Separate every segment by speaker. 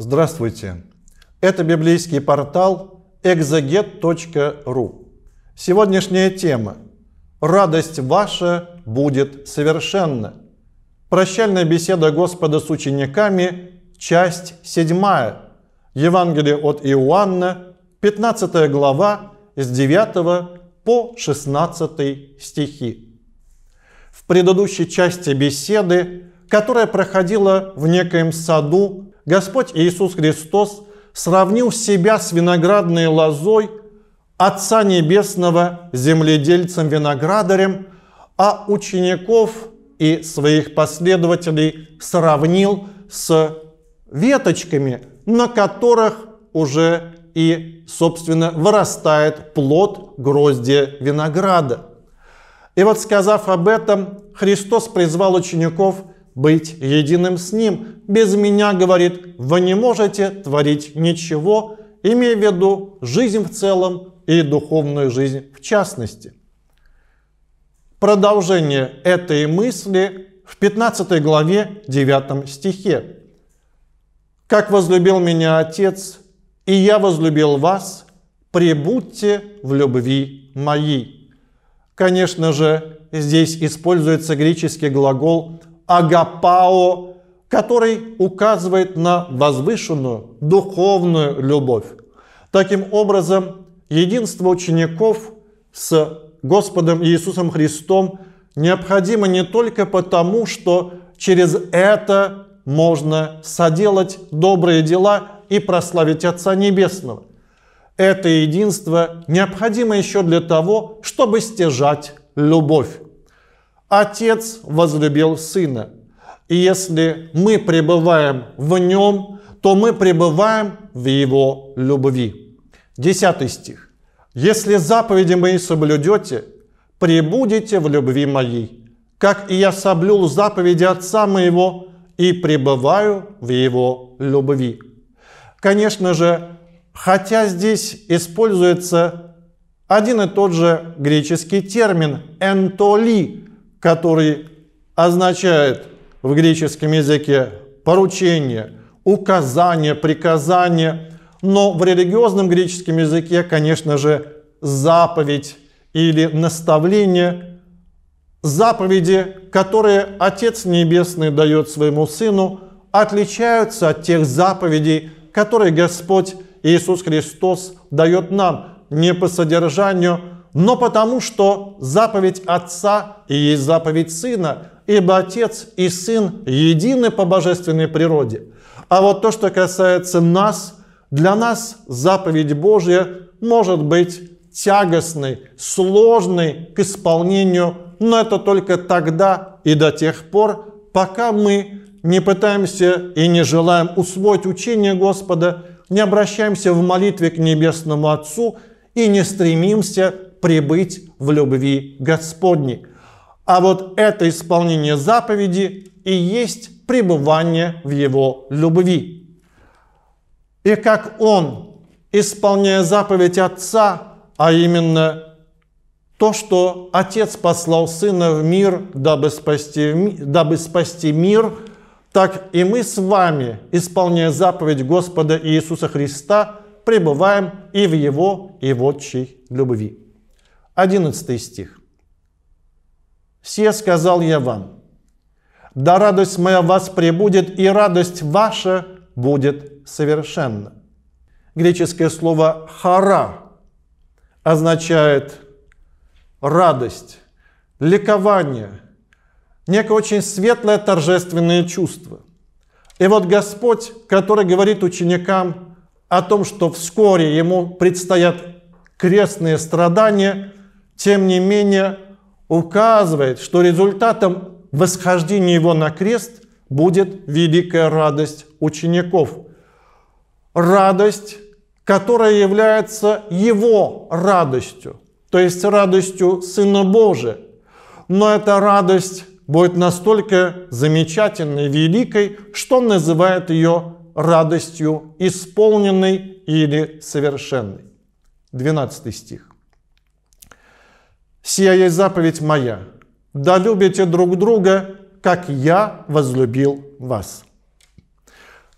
Speaker 1: Здравствуйте! Это библейский портал exeget.ru. Сегодняшняя тема «Радость ваша будет совершенна». Прощальная беседа Господа с учениками, часть 7. Евангелие от Иоанна, 15 глава, с 9 по 16 стихи. В предыдущей части беседы, которая проходила в некоем саду Господь Иисус Христос сравнил себя с виноградной лозой Отца Небесного земледельцем-виноградарем, а учеников и своих последователей сравнил с веточками, на которых уже и, собственно, вырастает плод гроздья винограда. И вот сказав об этом, Христос призвал учеников – быть единым с Ним. Без меня, говорит, вы не можете творить ничего, имея в виду жизнь в целом и духовную жизнь в частности. Продолжение этой мысли в 15 главе 9 стихе. «Как возлюбил меня Отец, и я возлюбил вас, прибудьте в любви моей». Конечно же, здесь используется греческий глагол агапао, который указывает на возвышенную духовную любовь. Таким образом, единство учеников с Господом Иисусом Христом необходимо не только потому, что через это можно соделать добрые дела и прославить Отца Небесного. Это единство необходимо еще для того, чтобы стяжать любовь. Отец возлюбил Сына. И если мы пребываем в Нем, то мы пребываем в Его любви. Десятый стих. «Если заповеди мои соблюдете, пребудете в любви моей, как и я соблюл заповеди Отца моего и пребываю в Его любви». Конечно же, хотя здесь используется один и тот же греческий термин «энтоли», который означает в греческом языке поручение, указание, приказание, но в религиозном греческом языке, конечно же, заповедь или наставление, заповеди, которые Отец Небесный дает своему Сыну, отличаются от тех заповедей, которые Господь Иисус Христос дает нам не по содержанию, но потому что заповедь Отца и есть заповедь Сына, ибо Отец и Сын едины по божественной природе. А вот то, что касается нас, для нас заповедь Божья может быть тягостной, сложной к исполнению, но это только тогда и до тех пор, пока мы не пытаемся и не желаем усвоить учение Господа, не обращаемся в молитве к Небесному Отцу и не стремимся пребыть в любви Господней. А вот это исполнение заповеди и есть пребывание в его любви. И как он, исполняя заповедь Отца, а именно то, что Отец послал Сына в мир, дабы спасти, дабы спасти мир, так и мы с вами, исполняя заповедь Господа Иисуса Христа, пребываем и в Его и в Отчей любви. 11 стих. «Все сказал я вам, да радость моя вас пребудет, и радость ваша будет совершенна». Греческое слово «хара» означает радость, ликование, некое очень светлое торжественное чувство. И вот Господь, который говорит ученикам о том, что вскоре ему предстоят крестные страдания, тем не менее указывает, что результатом восхождения его на крест будет великая радость учеников. Радость, которая является его радостью, то есть радостью Сына Божия. Но эта радость будет настолько замечательной, великой, что он называет ее радостью исполненной или совершенной. 12 стих. Сия есть заповедь моя. Да любите друг друга, как я возлюбил вас.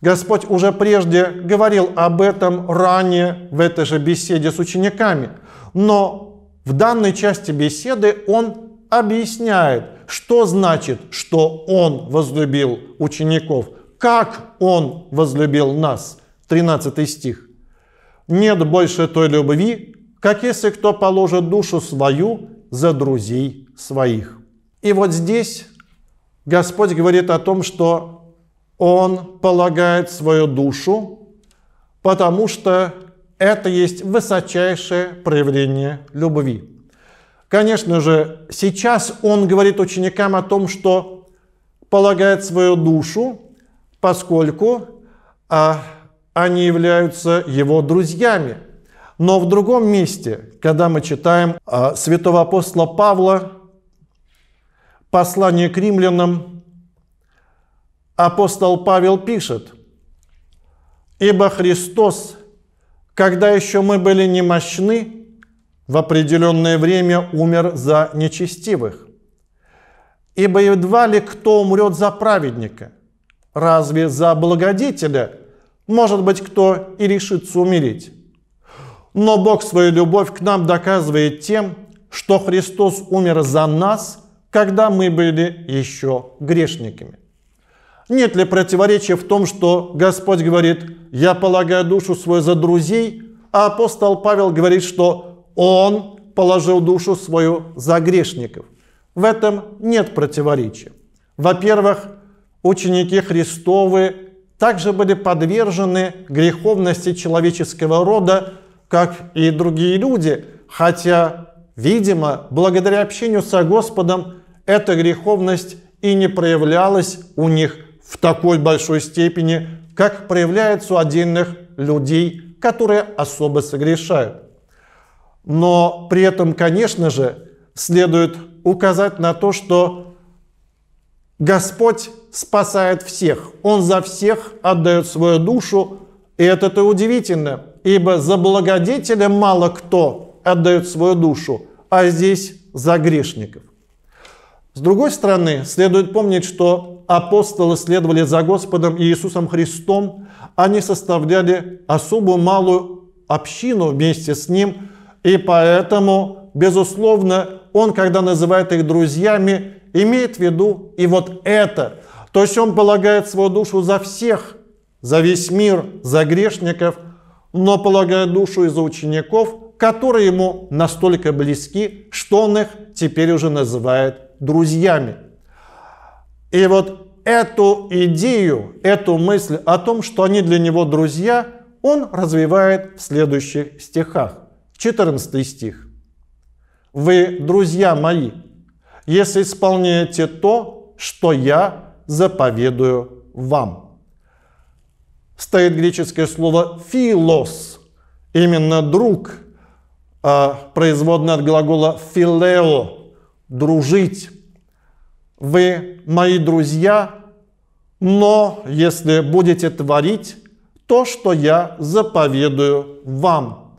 Speaker 1: Господь уже прежде говорил об этом ранее в этой же беседе с учениками, но в данной части беседы Он объясняет, что значит, что Он возлюбил учеников, как Он возлюбил нас. 13 стих. «Нет больше той любви, как если кто положит душу свою за друзей своих. И вот здесь Господь говорит о том, что Он полагает свою душу, потому что это есть высочайшее проявление любви. Конечно же, сейчас Он говорит ученикам о том, что полагает свою душу, поскольку а, они являются Его друзьями – но в другом месте, когда мы читаем а, святого апостола Павла, послание к римлянам, апостол Павел пишет, «Ибо Христос, когда еще мы были немощны, в определенное время умер за нечестивых. Ибо едва ли кто умрет за праведника, разве за благодетеля, может быть, кто и решится умереть?» Но Бог свою любовь к нам доказывает тем, что Христос умер за нас, когда мы были еще грешниками. Нет ли противоречия в том, что Господь говорит, я полагаю душу свою за друзей, а апостол Павел говорит, что он положил душу свою за грешников. В этом нет противоречия. Во-первых, ученики Христовы также были подвержены греховности человеческого рода, как и другие люди, хотя, видимо, благодаря общению со Господом эта греховность и не проявлялась у них в такой большой степени, как проявляется у отдельных людей, которые особо согрешают. Но при этом, конечно же, следует указать на то, что Господь спасает всех. Он за всех отдает свою душу, и это-то удивительно – ибо за благодетеля мало кто отдает свою душу, а здесь за грешников. С другой стороны, следует помнить, что апостолы следовали за Господом и Иисусом Христом, они составляли особую малую общину вместе с Ним, и поэтому, безусловно, Он, когда называет их друзьями, имеет в виду и вот это. То есть Он полагает свою душу за всех, за весь мир, за грешников – но полагает душу из-за учеников, которые ему настолько близки, что он их теперь уже называет друзьями. И вот эту идею, эту мысль о том, что они для него друзья, он развивает в следующих стихах. 14 стих. «Вы, друзья мои, если исполняете то, что я заповедую вам» стоит греческое слово «филос», именно «друг», а, производное от глагола «филео» – «дружить». «Вы мои друзья, но если будете творить то, что я заповедую вам».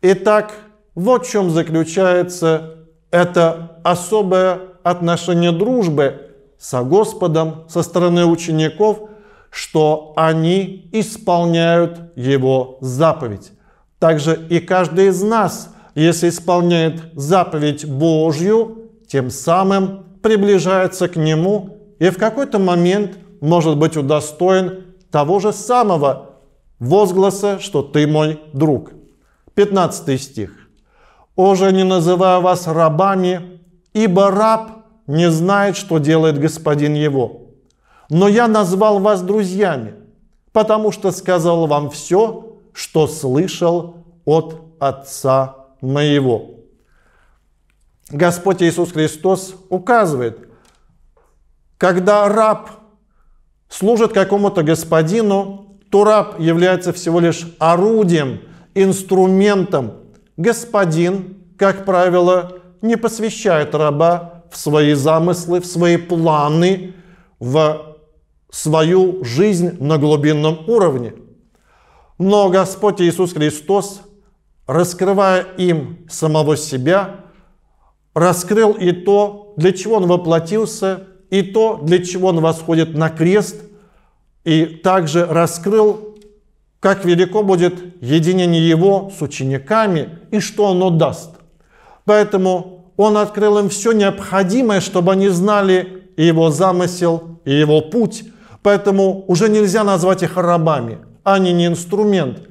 Speaker 1: Итак, вот в чем заключается это особое отношение дружбы со Господом со стороны учеников – что они исполняют Его заповедь. Также и каждый из нас, если исполняет заповедь Божью, тем самым приближается к Нему и в какой-то момент может быть удостоен того же самого возгласа, что ты мой друг. 15 стих. Оже не называю вас рабами, ибо раб не знает, что делает господин его» но я назвал вас друзьями, потому что сказал вам все, что слышал от Отца моего». Господь Иисус Христос указывает, когда раб служит какому-то господину, то раб является всего лишь орудием, инструментом. Господин, как правило, не посвящает раба в свои замыслы, в свои планы, в свою жизнь на глубинном уровне. Но Господь Иисус Христос, раскрывая им самого себя, раскрыл и то, для чего Он воплотился, и то, для чего Он восходит на крест, и также раскрыл, как велико будет единение Его с учениками и что оно даст. Поэтому Он открыл им все необходимое, чтобы они знали и Его замысел, и Его путь – Поэтому уже нельзя назвать их рабами. Они не инструмент.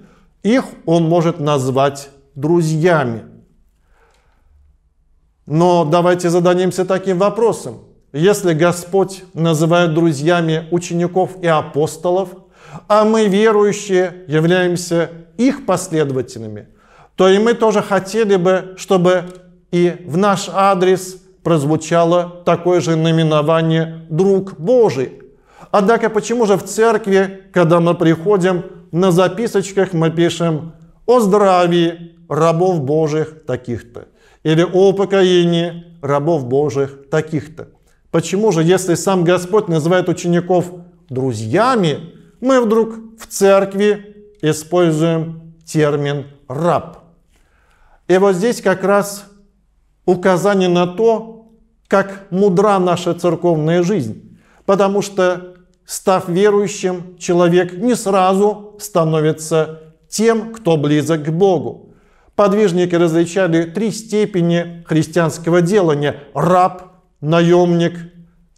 Speaker 1: Их он может назвать друзьями. Но давайте зададимся таким вопросом. Если Господь называет друзьями учеников и апостолов, а мы, верующие, являемся их последователями, то и мы тоже хотели бы, чтобы и в наш адрес прозвучало такое же наименование «друг Божий», Однако почему же в церкви, когда мы приходим, на записочках мы пишем «О здравии рабов Божьих таких-то» или «О покоении рабов Божьих таких-то». Почему же, если сам Господь называет учеников друзьями, мы вдруг в церкви используем термин «раб»? И вот здесь как раз указание на то, как мудра наша церковная жизнь. Потому что Став верующим, человек не сразу становится тем, кто близок к Богу. Подвижники различали три степени христианского делания – раб, наемник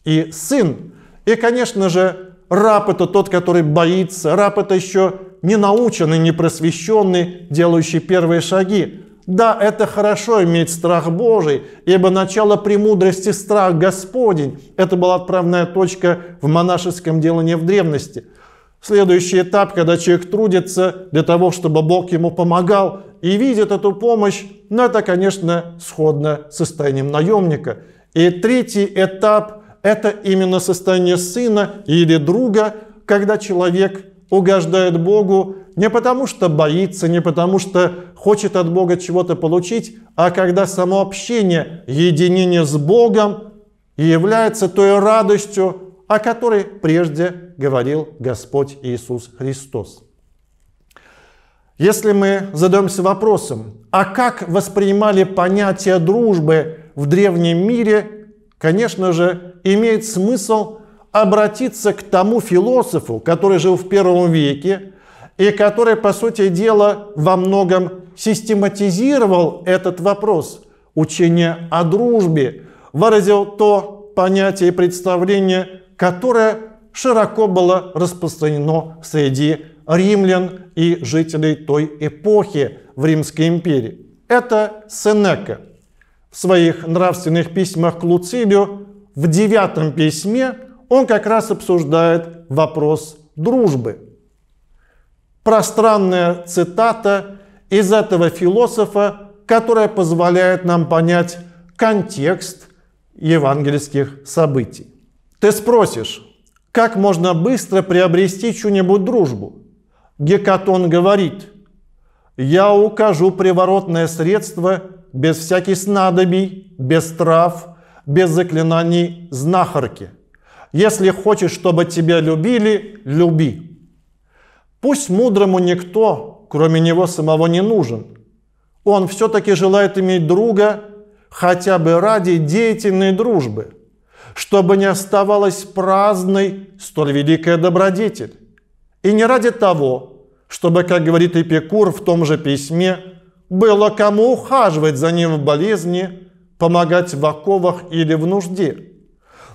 Speaker 1: и сын. И, конечно же, раб – это тот, который боится, раб – это еще не наученный, не просвещенный, делающий первые шаги. Да, это хорошо иметь страх Божий, ибо начало премудрости – страх Господень. Это была отправная точка в монашеском делании в древности. Следующий этап, когда человек трудится для того, чтобы Бог ему помогал и видит эту помощь, но это, конечно, сходно с состоянием наемника. И третий этап – это именно состояние сына или друга, когда человек угождает Богу не потому, что боится, не потому, что хочет от Бога чего-то получить, а когда само общение, единение с Богом является той радостью, о которой прежде говорил Господь Иисус Христос. Если мы задаемся вопросом, а как воспринимали понятие дружбы в древнем мире, конечно же, имеет смысл обратиться к тому философу, который жил в первом веке и который, по сути дела, во многом систематизировал этот вопрос. Учение о дружбе выразил то понятие и представление, которое широко было распространено среди римлян и жителей той эпохи в Римской империи. Это Сенека в своих нравственных письмах к Луцилию в девятом письме он как раз обсуждает вопрос дружбы. Пространная цитата из этого философа, которая позволяет нам понять контекст евангельских событий. Ты спросишь, как можно быстро приобрести чью-нибудь дружбу? Гекатон говорит, я укажу приворотное средство без всяких снадобий, без трав, без заклинаний знахарки. Если хочешь, чтобы тебя любили, люби. Пусть мудрому никто, кроме него самого, не нужен. Он все-таки желает иметь друга хотя бы ради деятельной дружбы, чтобы не оставалась праздной столь великая добродетель. И не ради того, чтобы, как говорит Эпикур в том же письме, было кому ухаживать за ним в болезни, помогать в оковах или в нужде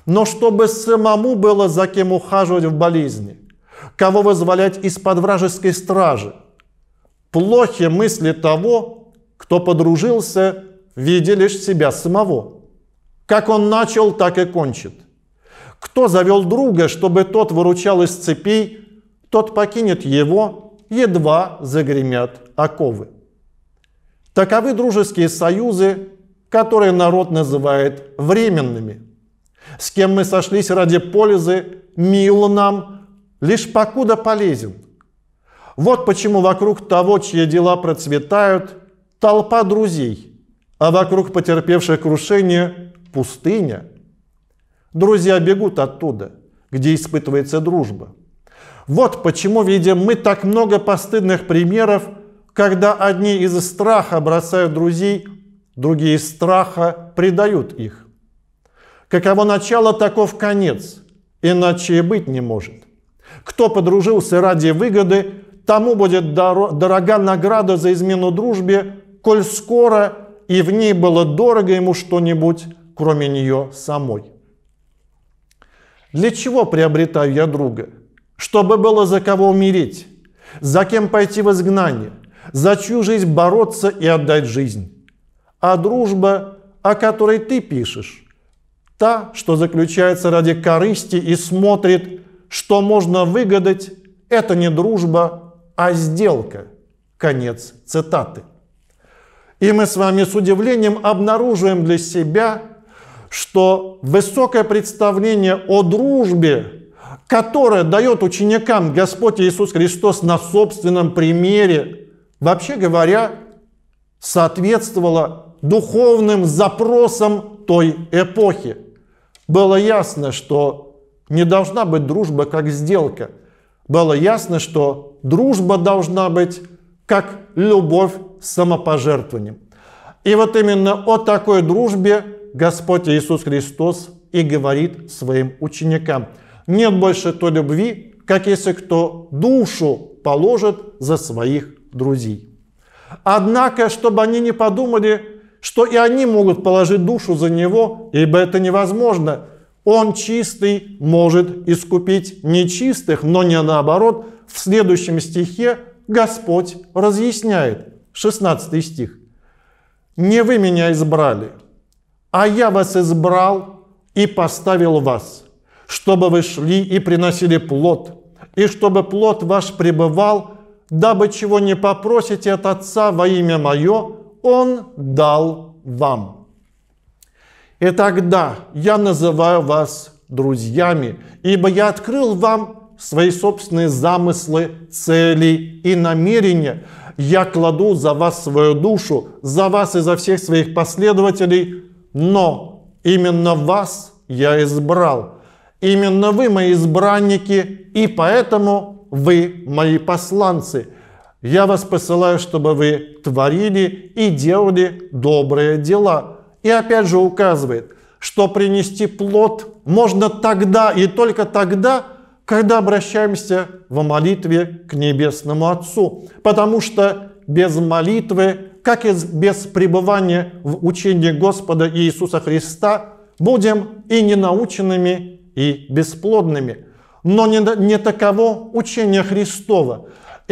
Speaker 1: но чтобы самому было за кем ухаживать в болезни, кого вызволять из-под вражеской стражи. Плохи мысли того, кто подружился, видя лишь себя самого. Как он начал, так и кончит. Кто завел друга, чтобы тот выручал из цепей, тот покинет его, едва загремят оковы. Таковы дружеские союзы, которые народ называет временными – с кем мы сошлись ради пользы, мил нам, лишь покуда полезен. Вот почему вокруг того, чьи дела процветают, толпа друзей, а вокруг потерпевших крушение – пустыня. Друзья бегут оттуда, где испытывается дружба. Вот почему видим мы так много постыдных примеров, когда одни из страха бросают друзей, другие из страха предают их. Каково начало, таков конец, иначе и быть не может. Кто подружился ради выгоды, тому будет дорога награда за измену дружбе, коль скоро и в ней было дорого ему что-нибудь, кроме нее самой. Для чего приобретаю я друга? Чтобы было за кого умереть, за кем пойти в изгнание, за чью жизнь бороться и отдать жизнь. А дружба, о которой ты пишешь, та, что заключается ради корысти и смотрит, что можно выгадать, это не дружба, а сделка. Конец цитаты. И мы с вами с удивлением обнаруживаем для себя, что высокое представление о дружбе, которое дает ученикам Господь Иисус Христос на собственном примере, вообще говоря, соответствовало духовным запросам той эпохи. Было ясно, что не должна быть дружба как сделка. Было ясно, что дружба должна быть как любовь с самопожертвованием. И вот именно о такой дружбе Господь Иисус Христос и говорит своим ученикам. Нет больше той любви, как если кто душу положит за своих друзей. Однако, чтобы они не подумали, что и они могут положить душу за него, ибо это невозможно. Он чистый может искупить нечистых, но не наоборот. В следующем стихе Господь разъясняет. 16 стих. «Не вы меня избрали, а я вас избрал и поставил вас, чтобы вы шли и приносили плод, и чтобы плод ваш пребывал, дабы чего не попросите от Отца во имя Мое, он дал вам. И тогда я называю вас друзьями, ибо я открыл вам свои собственные замыслы, цели и намерения. Я кладу за вас свою душу, за вас и за всех своих последователей, но именно вас я избрал. Именно вы мои избранники, и поэтому вы мои посланцы. Я вас посылаю, чтобы вы творили и делали добрые дела. И опять же указывает, что принести плод можно тогда и только тогда, когда обращаемся в молитве к Небесному Отцу. Потому что без молитвы, как и без пребывания в учении Господа Иисуса Христа, будем и ненаученными, и бесплодными. Но не, не таково учение Христово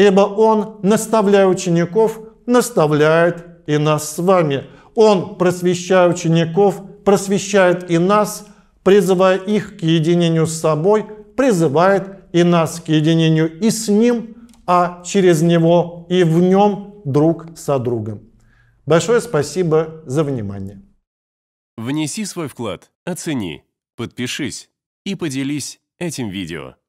Speaker 1: ибо Он, наставляя учеников, наставляет и нас с вами. Он, просвещая учеников, просвещает и нас, призывая их к единению с собой, призывает и нас к единению и с Ним, а через Него и в Нем друг со другом. Большое спасибо за внимание. Внеси свой вклад, оцени, подпишись и поделись этим видео.